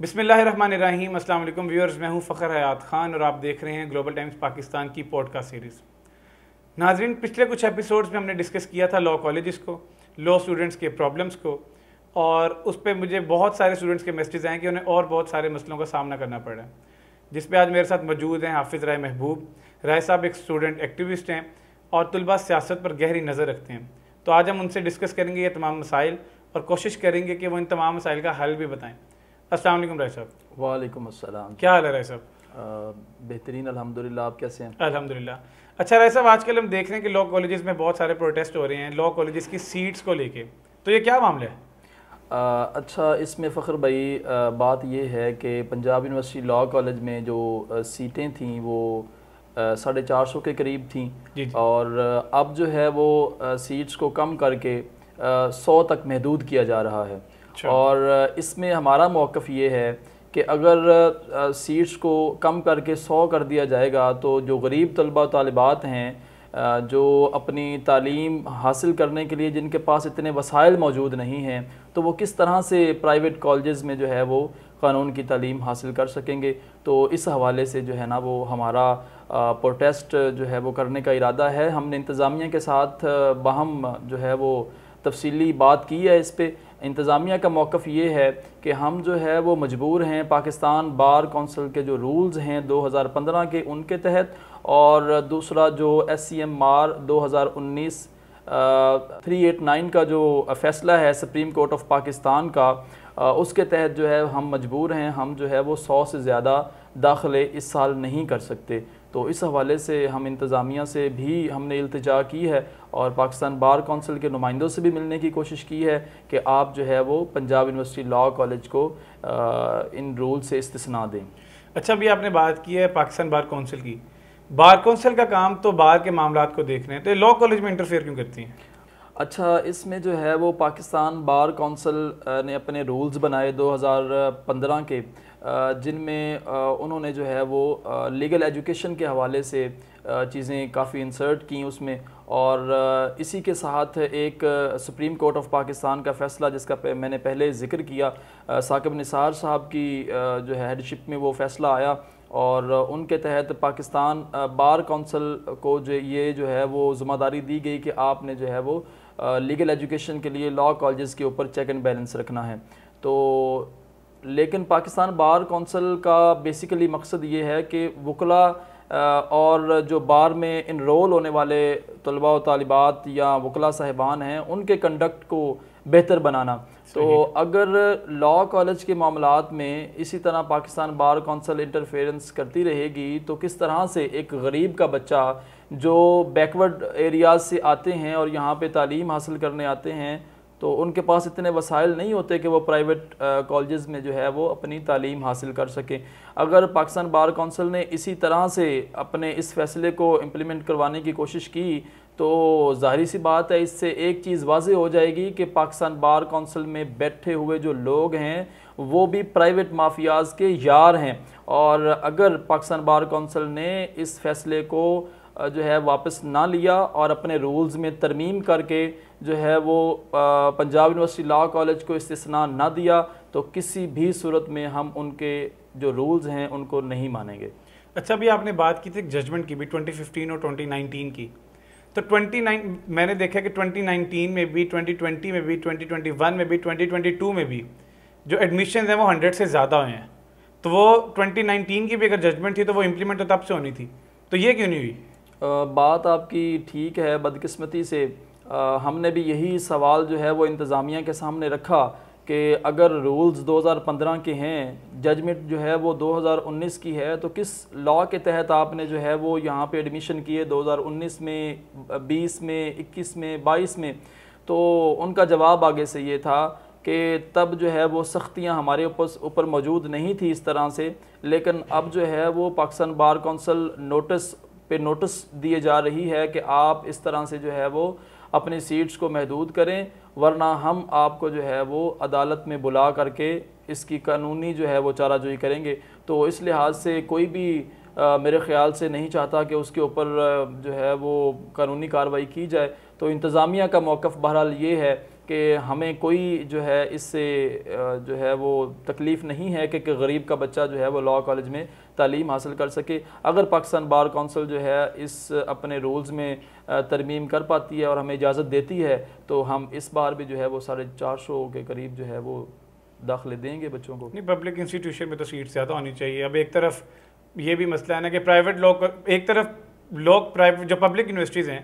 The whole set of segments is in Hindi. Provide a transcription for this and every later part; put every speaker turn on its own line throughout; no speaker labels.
बिसमीम अल्लाम व्यूअर्स मैं हूं फ़खर हयात ख़ान और आप देख रहे हैं ग्लोबल टाइम्स पाकिस्तान की पॉडकास्ट सीरीज़ नाजरीन पिछले कुछ एपिसोड्स में हमने डिस्कस किया था लॉ कॉलेज़ को लॉ स्टूडेंट्स के प्रॉब्लम्स को और उस पर मुझे बहुत सारे स्टूडेंट्स के मैसेज आए कि उन्हें और बहुत सारे मसलों का सामना करना पड़ा है जिस पर आज मेरे साथ मौजूद हैं हाफिज़ राय महबूब राय साहब एक स्टूडेंट एक्टिविस्ट हैं और तलबा सियासत पर गहरी नज़र रखते हैं तो आज हम उनसे डिस्कस करेंगे ये तमाम मसाइल और कोशिश करेंगे कि वो इन तमाम मसाइल का हल भी बताएँ असल राय साहब
वाले क्या हाल है राय साहब बेहतरीन अलहमदिल्ला
आप कैसे हैं अल्हम्दुलिल्लाह अच्छा राय साहब आजकल हम देख रहे हैं कि लॉ कॉलेजेस में बहुत सारे प्रोटेस्ट हो रहे हैं लॉ
कॉलेज की सीट्स को लेके तो ये क्या मामला है आ, अच्छा इसमें फ़ख्र भाई बात यह है कि पंजाब यूनिवर्सिटी लॉ कॉलेज में जो सीटें थी वो साढ़े चार सौ के करीब थी और अब जो है वो सीट्स को कम करके सौ तक महदूद किया जा रहा है और इसमें हमारा मौक़ ये है कि अगर सीट्स को कम करके सौ कर दिया जाएगा तो जो गरीब तलबा तलबात हैं जो अपनी तालीम हासिल करने के लिए जिनके पास इतने वसाइल मौजूद नहीं हैं तो वो किस तरह से प्राइवेट कॉलेज़ में जो है वो क़ानून की तालीम हासिल कर सकेंगे तो इस हवाले से जो है ना वो हमारा प्रोटेस्ट जो है वो करने का इरादा है हमने इंतज़ामिया के साथ बाहम जो है वो तफसीली बात की है इस पर इंतज़ामिया का मौक़ ये है कि हम जो है वो मजबूर हैं पाकिस्तान बार कौंसिल के जो रूल्स हैं 2015 के उनके तहत और दूसरा जो एस सी एम आर दो हज़ार उन्नीस थ्री एट नाइन का जो फैसला है सुप्रीम कोर्ट ऑफ पाकिस्तान का आ, उसके तहत जो है हम मजबूर हैं हम जो है वो सौ से ज़्यादा दाखिले इस साल नहीं कर सकते तो इस हवाले से हम इंतज़ामिया से भी हमने अल्तजा की है और पाकिस्तान बार कौंसिल के नुमाइंदों से भी मिलने की कोशिश की है कि आप जो है वो पंजाब यूनिवर्सिटी लॉ कॉलेज को इन रूल से इस्तना दें अच्छा अभी आपने बात की है पाकिस्तान बार कौंसिल की
बार कौंसिल का
काम तो बार के मामला को देख रहे
हैं तो लॉ कॉलेज में
इंटरफेयर क्यों करती हैं अच्छा इसमें जो है वो पाकिस्तान बार कौंसिल ने अपने रूल्स बनाए 2015 के जिनमें उन्होंने जो है वो लीगल एजुकेशन के हवाले से चीज़ें काफ़ी इंसर्ट की उसमें और इसी के साथ एक सुप्रीम कोर्ट ऑफ पाकिस्तान का फ़ैसला जिसका मैंने पहले ज़िक्र किया साकिब निसार साहब की जो है हेडशिप में वो फ़ैसला आया और उनके तहत पाकिस्तान बार काउंसिल को जो ये जो है वो ज़िम्मेदारी दी गई कि आपने जो है वो लीगल एजुकेशन के लिए लॉ कॉलेज़ के ऊपर चेक एंड बैलेंस रखना है तो लेकिन पाकिस्तान बार कौंसल का बेसिकली मकसद ये है कि वकला और जो बार में इनरोल होने वाले तलबा व तालिबात या वकला साहिबान हैं उनके कंडक्ट को बेहतर बनाना तो अगर लॉ कॉलेज के मामला में इसी तरह पाकिस्तान बार कौंसल इंटरफेरेंस करती रहेगी तो किस तरह से एक गरीब का बच्चा जो बैकवर्ड एरियाज से आते हैं और यहाँ पे तालीम हासिल करने आते हैं तो उनके पास इतने वसाइल नहीं होते कि वो प्राइवेट कॉलेज़ में जो है वो अपनी तालीम हासिल कर सकें अगर पाकिस्तान बार कौंसिल ने इसी तरह से अपने इस फैसले को इम्प्लीमेंट करवाने की कोशिश की तो ज़ाहरी सी बात है इससे एक चीज़ वाज हो जाएगी कि पाकिस्तान बार कौंसिल में बैठे हुए जो लोग हैं वो भी प्राइवेट माफियाज के यार हैं और अगर पाकिस्तान बार कौंसिल ने इस फैसले को जो है वापस ना लिया और अपने रूल्स में तरमीम करके जो है वो पंजाब यूनिवर्सिटी लॉ कॉलेज को इस्तना ना दिया तो किसी भी सूरत में हम उनके जो रूल्स हैं उनको नहीं मानेंगे अच्छा भी आपने बात की थी
जजमेंट की भी 2015 और 2019 की तो 29 मैंने देखा कि 2019 में भी 2020 में भी 2021 में भी 2022 में भी जो एडमिशन हैं वो 100 से ज़्यादा हुए हैं तो वो 2019 की भी अगर जजमेंट थी तो वो इम्प्लीमेंट तो तब से होनी थी तो ये क्यों नहीं हुई
आ, बात आपकी ठीक है बदकिस्मती से आ, हमने भी यही सवाल जो है वो इंतज़ामिया के सामने रखा कि अगर रूल्स 2015 के हैं जजमेंट जो है वो 2019 की है तो किस लॉ के तहत आपने जो है वो यहाँ पे एडमिशन किए 2019 में 20 में 21 में 22 में तो उनका जवाब आगे से ये था कि तब जो है वो सख्तियाँ हमारे ऊपर ऊपर मौजूद नहीं थी इस तरह से लेकिन अब जो है वो पाकिस्तान बार कौंसल नोटिस पे नोटिस दिए जा रही है कि आप इस तरह से जो है वो अपने सीट्स को महदूद करें वरना हम आपको जो है वो अदालत में बुला करके इसकी कानूनी जो है वो चाराजोई करेंगे तो इस लिहाज से कोई भी आ, मेरे ख़्याल से नहीं चाहता कि उसके ऊपर जो है वो कानूनी कार्रवाई की जाए तो इंतज़ामिया का मौक़ बहरहाल ये है कि हमें कोई जो है इससे जो है वो तकलीफ़ नहीं है कि गरीब का बच्चा जो है वो लॉ कॉलेज में तालीम हासिल कर सके अगर पाकिस्तान बार कौंसिल जो है इस अपने रूल्स में तरमीम कर पाती है और हमें इजाज़त देती है तो हम इस बार भी जो है वो साढ़े चार सौ के करीब जो है वो दाखिले देंगे बच्चों को
नहीं पब्लिक इंस्टीट्यूशन में तो सीट ज़्यादा होनी चाहिए अब एक तरफ ये भी मसला है ना कि प्राइवेट लोग एक तरफ लोग प्राइवेट जो पब्लिक यूनिवर्सिटीज़ हैं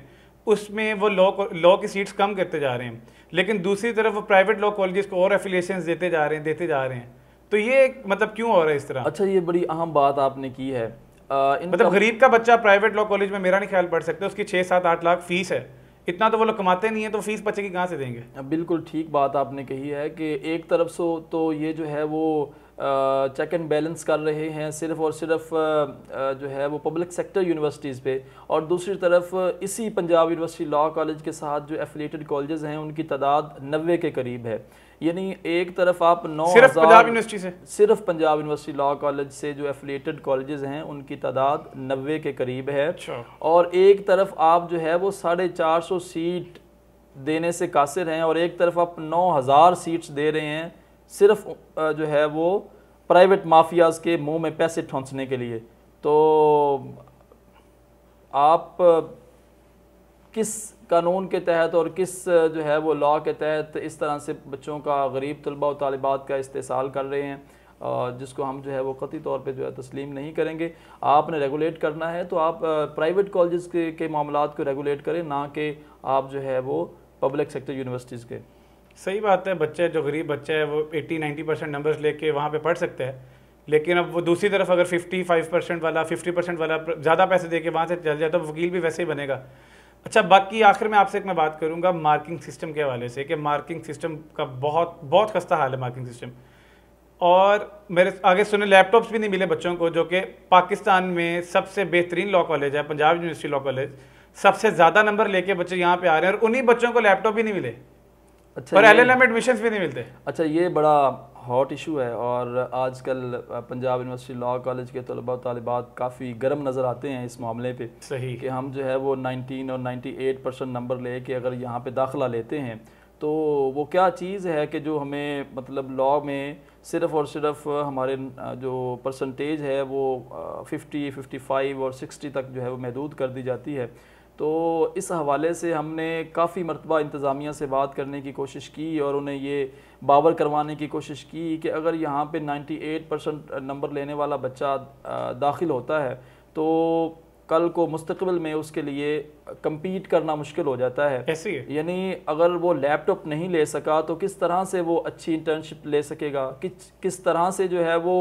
उसमें वो लॉ लॉ की सीट्स कम करते जा रहे हैं लेकिन दूसरी तरफ वो प्राइवेट लॉ कॉलेज़ को और एफिलेशन देते जा रहे हैं देते जा रहे हैं तो ये मतलब क्यों हो रहा है इस तरह अच्छा ये बड़ी अहम बात आपने की है आ, मतलब गरीब का बच्चा प्राइवेट लॉ कॉलेज में मेरा नहीं ख्याल पढ़ सकता उसकी छः सात आठ लाख फीस है इतना तो वो लोग कमाते नहीं है तो फीस
बच्चे की कहाँ से देंगे बिल्कुल ठीक बात आपने कही है कि एक तरफ से तो ये जो है वो चेक एंड बैलेंस कर रहे हैं सिर्फ और सिर्फ जो है वो पब्लिक सेक्टर यूनिवर्सिटीज़ पे और दूसरी तरफ इसी पंजाब यूनिवर्सिटी लॉ कॉलेज के साथ जो एफिलेटेड कॉलेजेस हैं उनकी तादाद नबे के करीब है यानी एक तरफ आप नौ सिर्फ पंजाब यूनिवर्सिटी से सिर्फ पंजाब यूनिवर्सिटी लॉ कॉलेज से जो एफिलेटेड कॉलेजेस हैं उनकी तादाद नब्बे के करीब है अच्छा। और एक तरफ आप जो है वो साढ़े चार सौ सीट देने से कासिर हैं और एक तरफ आप नौ हज़ार सीट्स दे रहे हैं सिर्फ जो है वो प्राइवेट माफियाज के मुंह में पैसे ठोंसने के लिए तो आप किस कानून के तहत और किस जो है वो लॉ के तहत इस तरह से बच्चों का गरीब तलबा और तलबात का इस्तेसाल कर रहे हैं जिसको हम जो है वो कती तौर पे जो है तस्लीम नहीं करेंगे आपने रेगुलेट करना है तो आप प्राइवेट कॉलेज के, के मामला को रेगुलेट करें ना कि आप जो है वो पब्लिक
सेक्टर यूनिवर्सिटीज़ के सही बात है बच्चे जो गरीब बच्चे हैं वो 80-90 परसेंट नंबर्स लेके वहाँ पे पढ़ सकते हैं लेकिन अब वो दूसरी तरफ अगर 55 परसेंट वाला 50 परसेंट वाला ज़्यादा पैसे दे के वहाँ से चल जाए तो वकील भी वैसे ही बनेगा अच्छा बाकी आखिर में आपसे एक मैं बात करूंगा मार्किंग सिस्टम के हवाले से कि मार्किंग सिस्टम का बहुत बहुत खस्ता हाल है मार्किंग सिस्टम और मेरे आगे सुने लैपटॉप्स भी नहीं मिले बच्चों को जो कि पाकिस्तान में सबसे बेहतरीन लॉ कॉलेज है पंजाब यूनिवर्सिटी लॉ कॉलेज सबसे ज़्यादा नंबर लेके बच्चे यहाँ पे आ रहे हैं और उन्हीं बच्चों को लैपटॉप भी नहीं मिले अच्छा और एल एल एम
एडमिशन भी नहीं मिलते अच्छा ये बड़ा हॉट इशू है और आजकल पंजाब यूनिवर्सिटी लॉ कॉलेज के तलबा तलबात काफ़ी गर्म नज़र आते हैं इस मामले पे सही कि हम जो है वो 19 और 98 परसेंट नंबर ले के अगर यहाँ पे दाखला लेते हैं तो वो क्या चीज़ है कि जो हमें मतलब लॉ में सिर्फ़ और सिर्फ हमारे जो परसेंटेज है वो 50, 55 और 60 तक जो है वो महदूद कर दी जाती है तो इस हवाले से हमने काफ़ी मरतबा इंतज़ामिया से बात करने की कोशिश की और उन्हें ये बावर करवाने की कोशिश की कि अगर यहाँ पे 98 परसेंट नंबर लेने वाला बच्चा दाखिल होता है तो कल को मुस्तबिल में उसके लिए कम्पीट करना मुश्किल हो जाता है ऐसी यानी अगर वो लैपटॉप नहीं ले सका तो किस तरह से वो अच्छी इंटर्नशिप ले सकेगा किस किस तरह से जो है वो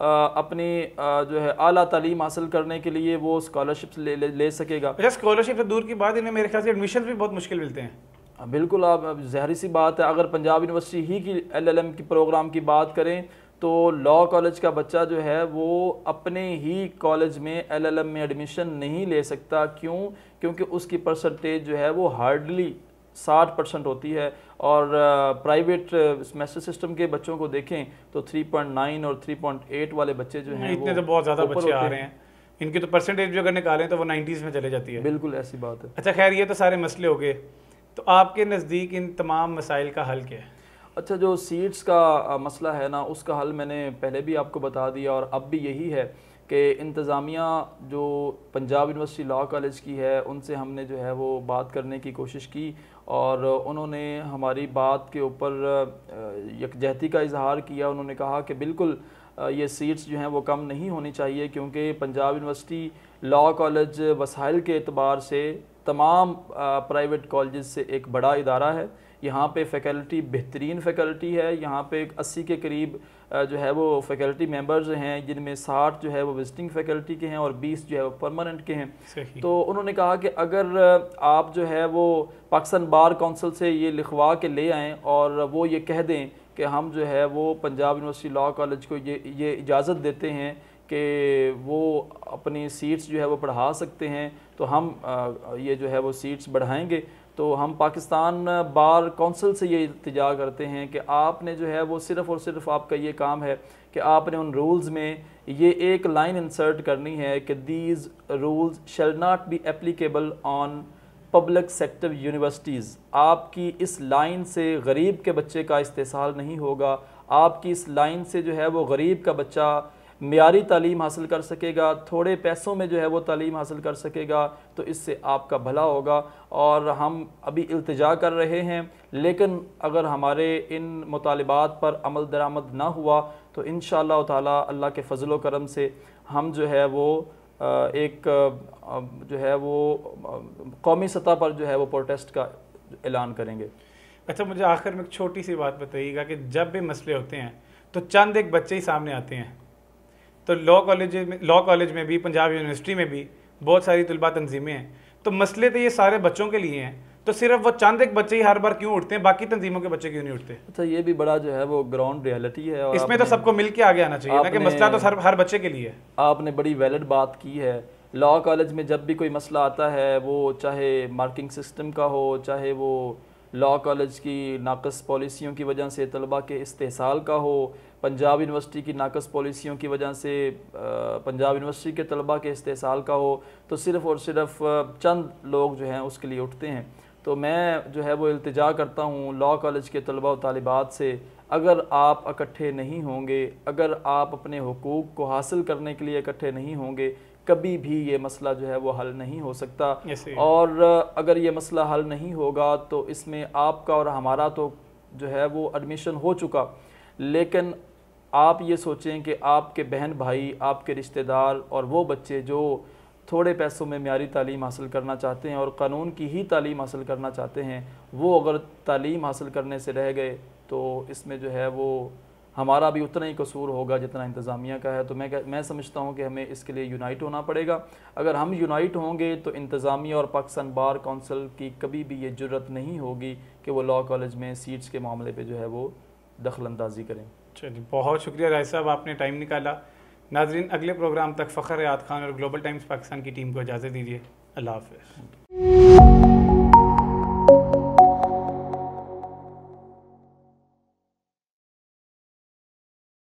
अपनी जो है अला तलीम हासिल करने के लिए वो स्कॉलरशिप ले, ले, ले सकेगा अच्छा स्कॉलरशिप से दूर की बात इन्हें मेरे ख्याल से एडमिशन भी बहुत मुश्किल मिलते हैं बिल्कुल आप जहरी सी बात है अगर पंजाब यूनिवर्सिटी ही की एलएलएम की प्रोग्राम की बात करें तो लॉ कॉलेज का बच्चा जो है वो अपने ही कॉलेज में एलएलएम में एडमिशन नहीं ले सकता क्यों क्योंकि उसकी परसेंटेज जो है वो हार्डली साठ परसेंट होती है और प्राइवेट मैसेज सिस्टम के बच्चों को देखें तो 3.9 और 3.8 वाले बच्चे जो हैं इतने तो बहुत ज़्यादा बच्चे आ रहे हैं इनकी तो परसेंटेज जो अगर
निकालें तो वो नाइन्टीज़ में चले जाती है बिल्कुल ऐसी बात है अच्छा खैर ये तो सारे मसले हो गए तो आपके नज़दीक
इन तमाम मसाइल का हल क्या है अच्छा जो सीट्स का मसला है ना उसका हल मैंने पहले भी आपको बता दिया और अब भी यही है कि इंतज़ामिया जो पंजाब यूनिवर्सिटी लॉ कॉलेज की है उनसे हमने जो है वो बात करने की कोशिश की और उन्होंने हमारी बात के ऊपर यकजहती का इजहार किया उन्होंने कहा कि बिल्कुल ये सीट्स जो हैं वो कम नहीं होनी चाहिए क्योंकि पंजाब यूनिवर्सिटी लॉ कॉलेज वसाइल के अतबार से तमाम प्राइवेट कॉलेज से एक बड़ा इदारा है यहाँ पे फैकल्टी बेहतरीन फैकल्टी है यहाँ पे अस्सी के करीब जो है वो फैकल्टी मेंबर्स हैं जिनमें साठ जो है वो विजिटिंग फैकल्टी के हैं और बीस जो है वो परमानेंट के हैं तो उन्होंने कहा कि अगर आप जो है वो पाकिस्तान बार कौंसिल से ये लिखवा के ले आएँ और वो ये कह दें कि हम जो है वो पंजाब यूनिवर्सिटी लॉ कॉलेज को ये ये इजाज़त देते हैं कि वो अपनी सीट्स जो है वो बढ़ा सकते हैं तो हम ये जो है वो सीट्स बढ़ाएंगे तो हम पाकिस्तान बार कौंसिल से ये इतजा करते हैं कि आपने जो है वो सिर्फ़ और सिर्फ आपका ये काम है कि आपने उन रूल्स में ये एक लाइन इंसर्ट करनी है कि these rules shall not be applicable on public sector universities आपकी इस लाइन से गरीब के बच्चे का इस्तेसाल नहीं होगा आपकी इस लाइन से जो है वो गरीब का बच्चा मीरी तालीम हासिल कर सकेगा थोड़े पैसों में जो है वो तालीम हासिल कर सकेगा तो इससे आपका भला होगा और हम अभी अल्तजा कर रहे हैं लेकिन अगर हमारे इन मुतालबात पर अमल दरामद ना हुआ तो इन शाह अल्लाह के फजल करम से हम जो है वो एक जो है वो कौमी सतह पर जो है वो प्रोटेस्ट का ऐलान करेंगे
अच्छा मुझे आखिर में एक छोटी सी बात बताइएगा कि जब भी मसले होते हैं तो चंद एक बच्चे ही सामने आते हैं तो लॉ कॉलेज में लॉ कॉलेज में भी पंजाब यूनिवर्सिटी में भी बहुत सारी तलबा तनजीमें हैं तो मसले तो ये सारे बच्चों के लिए हैं तो सिर्फ वो चंद एक बच्चे ही हर बार
क्यों उठते हैं बाकी तंजीमों के बच्चे क्यों नहीं उठते अच्छा ये भी बड़ा जो है वो ग्राउंड रियलिटी है और इसमें तो सबको
मिल के आगे आना चाहिए ना कि मसला तो सर हर बच्चे के
लिए है आपने बड़ी वैलिड बात की है लॉ कॉलेज में जब भी कोई मसला आता है वो चाहे मार्किंग सिस्टम का हो चाहे वो लॉ कॉलेज की नाकस पॉलिसियों की वजह से तलबा के इस्तेसाल का हो पंजाब यूनिवर्सिटी की नाकस पॉलिसियों की वजह से पंजाब यूनिवर्सिटी के तलबा के इस्तेसाल का हो तो सिर्फ़ और सिर्फ चंद लोग जो हैं उसके लिए उठते हैं तो मैं जो है वो अल्तजा करता हूँ लॉ कॉलेज के तलबा तलबात से अगर आप इकट्ठे नहीं होंगे अगर आप अपने हकूक़ को हासिल करने के लिए इकट्ठे नहीं होंगे कभी भी ये मसला जो है वो हल नहीं हो सकता और अगर ये मसला हल नहीं होगा तो इसमें आपका और हमारा तो जो है वो एडमिशन हो चुका लेकिन आप ये सोचें कि आपके बहन भाई आपके रिश्तेदार और वो बच्चे जो थोड़े पैसों में म्यारी तालीम हासिल करना चाहते हैं और कानून की ही तालीम हासिल करना चाहते हैं वो अगर तालीम हासिल करने से रह गए तो इसमें जो है वो हमारा भी उतना ही कसूर होगा जितना इंतज़ामिया का है तो मैं मैं समझता हूँ कि हमें इसके लिए यूनाइट होना पड़ेगा अगर हम यूनाइट होंगे तो इंतज़ामिया और पाकिस्तान बार कौंसिल की कभी भी ये जरूरत नहीं होगी कि वो लॉ कॉलेज में सीट्स के मामले पे जो है वो दखल अंदाजी करें चलिए बहुत शुक्रिया राय
साहब आपने टाइम निकाला नाजरीन अगले प्रोग्राम तक फ़खर याद खान और ग्लोबल टाइम्स पाकिस्तान की टीम को इजाज़त दीजिए अल्लाह हाफ